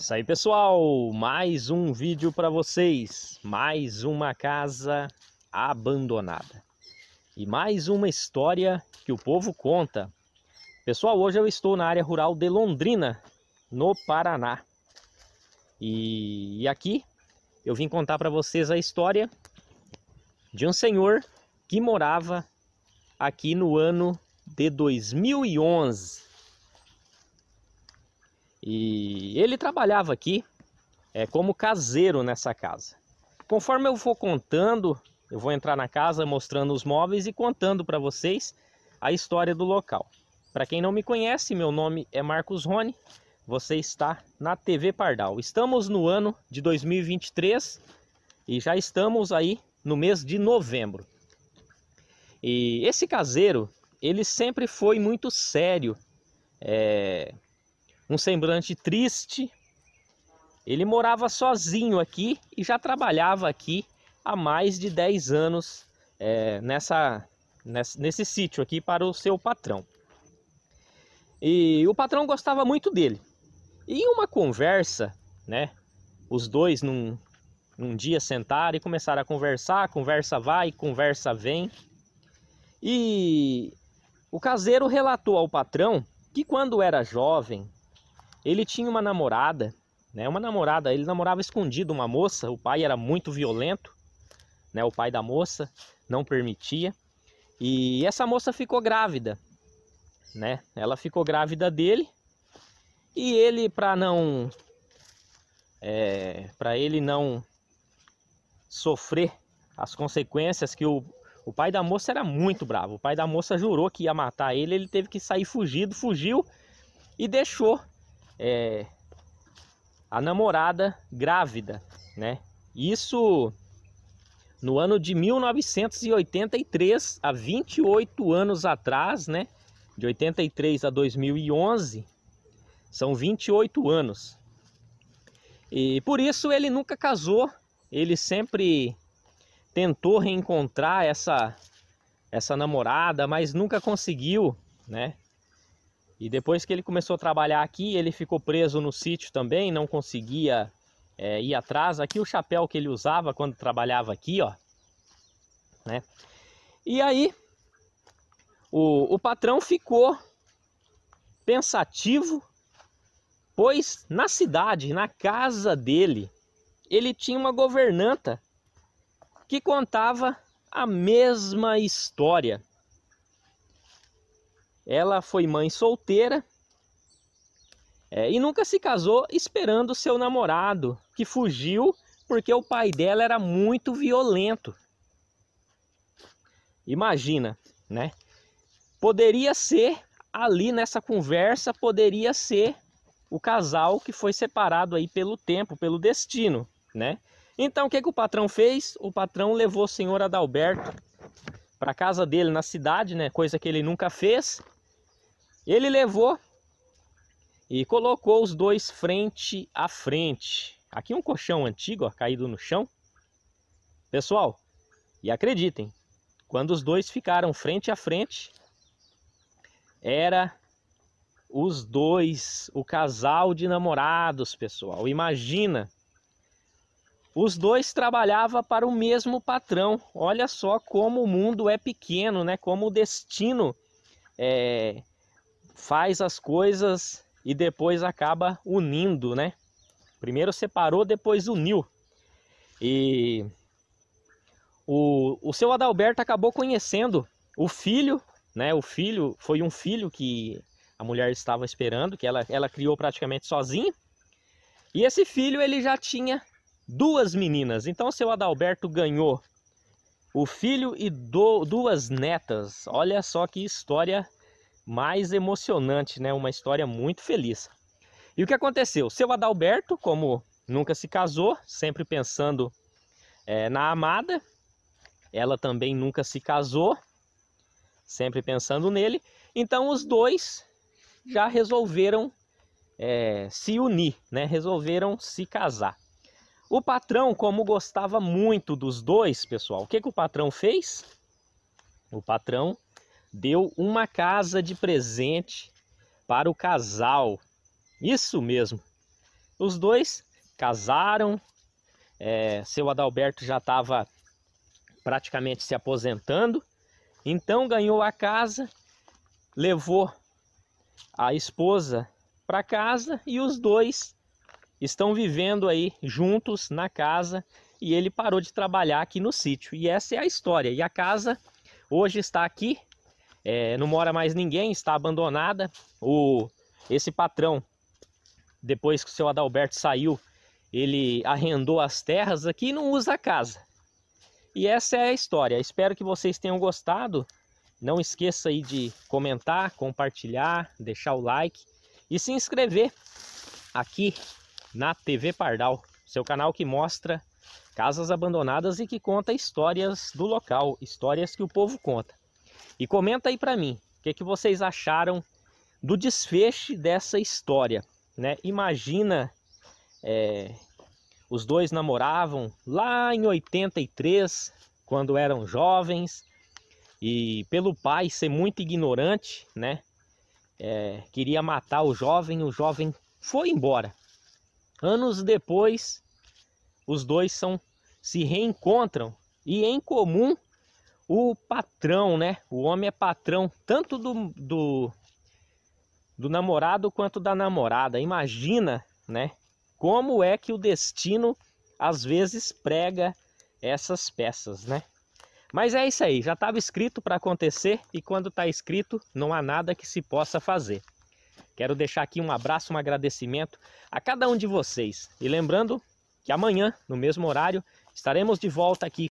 Isso aí, pessoal! Mais um vídeo para vocês. Mais uma casa abandonada. E mais uma história que o povo conta. Pessoal, hoje eu estou na área rural de Londrina, no Paraná. E, e aqui eu vim contar para vocês a história de um senhor que morava aqui no ano de 2011. E ele trabalhava aqui é, como caseiro nessa casa. Conforme eu for contando, eu vou entrar na casa mostrando os móveis e contando para vocês a história do local. Para quem não me conhece, meu nome é Marcos Rony, você está na TV Pardal. Estamos no ano de 2023 e já estamos aí no mês de novembro. E esse caseiro, ele sempre foi muito sério é, um semblante triste. Ele morava sozinho aqui e já trabalhava aqui há mais de 10 anos é, nessa, nessa, nesse sítio aqui para o seu patrão. E o patrão gostava muito dele. E em uma conversa, né, os dois num, num dia sentaram e começaram a conversar, conversa vai, conversa vem. E o caseiro relatou ao patrão que quando era jovem, ele tinha uma namorada, né? Uma namorada, ele namorava escondido uma moça, o pai era muito violento, né? O pai da moça não permitia. E essa moça ficou grávida, né? Ela ficou grávida dele. E ele para não é, para ele não sofrer as consequências que o, o pai da moça era muito bravo. O pai da moça jurou que ia matar ele, ele teve que sair fugido, fugiu e deixou é, a namorada grávida, né? Isso no ano de 1983, há 28 anos atrás, né? De 83 a 2011, são 28 anos. E por isso ele nunca casou, ele sempre tentou reencontrar essa essa namorada, mas nunca conseguiu, né? E depois que ele começou a trabalhar aqui, ele ficou preso no sítio também, não conseguia é, ir atrás. Aqui o chapéu que ele usava quando trabalhava aqui, ó. Né? E aí o, o patrão ficou pensativo, pois na cidade, na casa dele, ele tinha uma governanta que contava a mesma história. Ela foi mãe solteira é, e nunca se casou esperando seu namorado, que fugiu porque o pai dela era muito violento. Imagina, né? Poderia ser ali nessa conversa, poderia ser o casal que foi separado aí pelo tempo, pelo destino, né? Então, o que, que o patrão fez? O patrão levou o senhor Adalberto para casa dele na cidade, né? Coisa que ele nunca fez. Ele levou e colocou os dois frente a frente. Aqui um colchão antigo, ó, caído no chão. Pessoal, e acreditem, quando os dois ficaram frente a frente, era os dois, o casal de namorados, pessoal. Imagina. Os dois trabalhavam para o mesmo patrão. Olha só como o mundo é pequeno, né? Como o destino é, faz as coisas e depois acaba unindo, né? Primeiro separou, depois uniu. E o, o seu Adalberto acabou conhecendo o filho, né? O filho foi um filho que a mulher estava esperando, que ela, ela criou praticamente sozinha. E esse filho ele já tinha duas meninas. Então o seu Adalberto ganhou o filho e do, duas netas. Olha só que história mais emocionante, né? Uma história muito feliz. E o que aconteceu? Seu Adalberto, como nunca se casou, sempre pensando é, na amada, ela também nunca se casou, sempre pensando nele. Então os dois já resolveram é, se unir, né? Resolveram se casar. O patrão, como gostava muito dos dois, pessoal, o que, que o patrão fez? O patrão deu uma casa de presente para o casal. Isso mesmo. Os dois casaram. É, seu Adalberto já estava praticamente se aposentando. Então ganhou a casa, levou a esposa para casa e os dois estão vivendo aí juntos na casa e ele parou de trabalhar aqui no sítio. E essa é a história. E a casa hoje está aqui é, não mora mais ninguém, está abandonada. O, esse patrão, depois que o seu Adalberto saiu, ele arrendou as terras aqui e não usa a casa. E essa é a história. Espero que vocês tenham gostado. Não esqueça aí de comentar, compartilhar, deixar o like e se inscrever aqui na TV Pardal, seu canal que mostra casas abandonadas e que conta histórias do local, histórias que o povo conta. E comenta aí para mim, o que, que vocês acharam do desfecho dessa história, né? Imagina é, os dois namoravam lá em 83, quando eram jovens, e pelo pai ser muito ignorante, né? É, queria matar o jovem, o jovem foi embora. Anos depois, os dois são se reencontram e em comum o patrão, né? O homem é patrão tanto do, do, do namorado quanto da namorada. Imagina, né? Como é que o destino às vezes prega essas peças, né? Mas é isso aí, já estava escrito para acontecer e quando está escrito não há nada que se possa fazer. Quero deixar aqui um abraço, um agradecimento a cada um de vocês. E lembrando que amanhã, no mesmo horário, estaremos de volta aqui